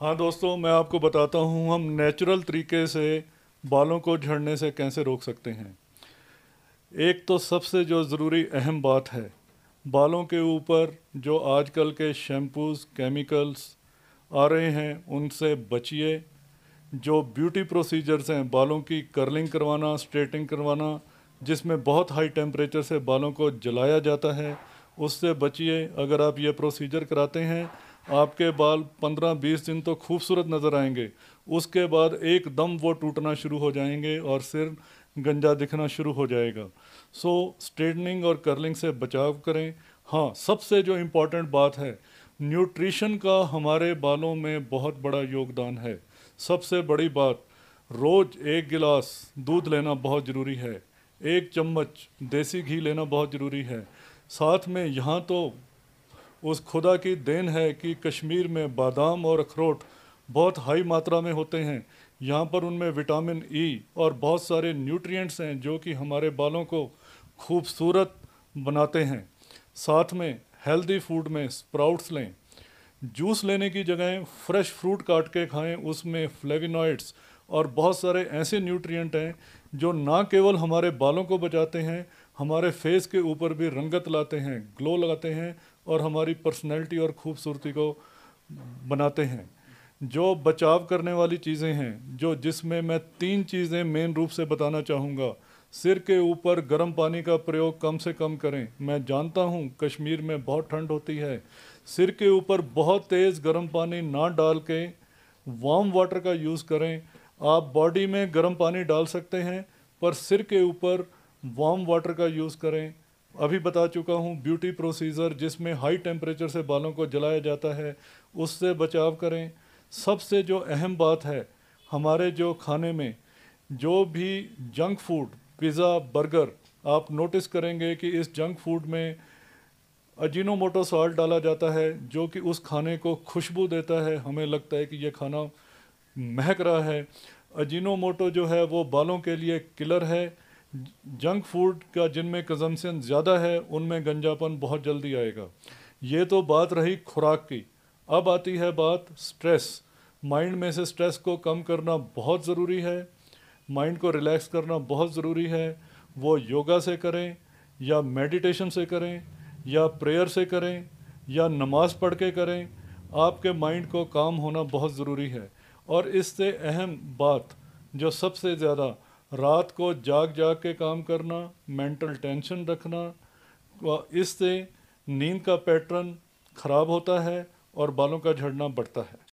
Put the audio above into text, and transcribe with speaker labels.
Speaker 1: हाँ दोस्तों मैं आपको बताता हूँ हम नेचुरल तरीके से बालों को झड़ने से कैसे रोक सकते हैं एक तो सबसे जो ज़रूरी अहम बात है बालों के ऊपर जो आजकल के शैम्पूज़ केमिकल्स आ रहे हैं उनसे बचिए जो ब्यूटी प्रोसीजर्स हैं बालों की कर्लिंग करवाना स्ट्रेटिंग करवाना जिसमें बहुत हाई टेम्परेचर से बालों को जलाया जाता है उससे बचिए अगर आप ये प्रोसीजर कराते हैं आपके बाल पंद्रह बीस दिन तो खूबसूरत नज़र आएंगे उसके बाद एकदम वो टूटना शुरू हो जाएंगे और सिर गंजा दिखना शुरू हो जाएगा सो स्ट्रेटनिंग और कर्लिंग से बचाव करें हाँ सबसे जो इम्पोर्टेंट बात है न्यूट्रिशन का हमारे बालों में बहुत बड़ा योगदान है सबसे बड़ी बात रोज़ एक गिलास दूध लेना बहुत ज़रूरी है एक चम्मच देसी घी लेना बहुत ज़रूरी है साथ में यहाँ तो उस खुदा की देन है कि कश्मीर में बादाम और अखरोट बहुत हाई मात्रा में होते हैं यहाँ पर उनमें विटामिन ई e और बहुत सारे न्यूट्रिएंट्स हैं जो कि हमारे बालों को खूबसूरत बनाते हैं साथ में हेल्दी फूड में स्प्राउट्स लें जूस लेने की जगह फ्रेश फ्रूट काट के खाएं उसमें फ्लेविनॉइड्स और बहुत सारे ऐसे न्यूट्रिएंट हैं जो ना केवल हमारे बालों को बचाते हैं हमारे फेस के ऊपर भी रंगत लाते हैं ग्लो लगाते हैं और हमारी पर्सनैलिटी और खूबसूरती को बनाते हैं जो बचाव करने वाली चीज़ें हैं जो जिसमें मैं तीन चीज़ें मेन रूप से बताना चाहूँगा सिर के ऊपर गर्म पानी का प्रयोग कम से कम करें मैं जानता हूँ कश्मीर में बहुत ठंड होती है सिर के ऊपर बहुत तेज़ गर्म पानी ना डाल के वार्म वाटर का यूज़ करें आप बॉडी में गर्म पानी डाल सकते हैं पर सिर के ऊपर वार्म वाटर का यूज़ करें अभी बता चुका हूँ ब्यूटी प्रोसीजर जिसमें हाई टेम्परेचर से बालों को जलाया जाता है उससे बचाव करें सबसे जो अहम बात है हमारे जो खाने में जो भी जंक फूड पिज़्ज़ा बर्गर आप नोटिस करेंगे कि इस जंक फूड में अजीनोमोटो सॉल्ट डाला जाता है जो कि उस खाने को खुशबू देता है हमें लगता है कि यह खाना महक रहा है अजीनोमोटो जो है वो बालों के लिए किलर है जंक फूड का जिनमें कंजम्पशन ज़्यादा है उनमें गंजापन बहुत जल्दी आएगा ये तो बात रही खुराक की अब आती है बात स्ट्रेस माइंड में से स्ट्रेस को कम करना बहुत ज़रूरी है माइंड को रिलैक्स करना बहुत ज़रूरी है वो योगा से करें या मेडिटेशन से करें या प्रेयर से करें या नमाज़ पढ़ के करें आपके माइंड को काम होना बहुत ज़रूरी है और इससे अहम बात जो सबसे ज़्यादा रात को जाग जाग के काम करना मेंटल टेंशन रखना इससे नींद का पैटर्न ख़राब होता है और बालों का झड़ना बढ़ता है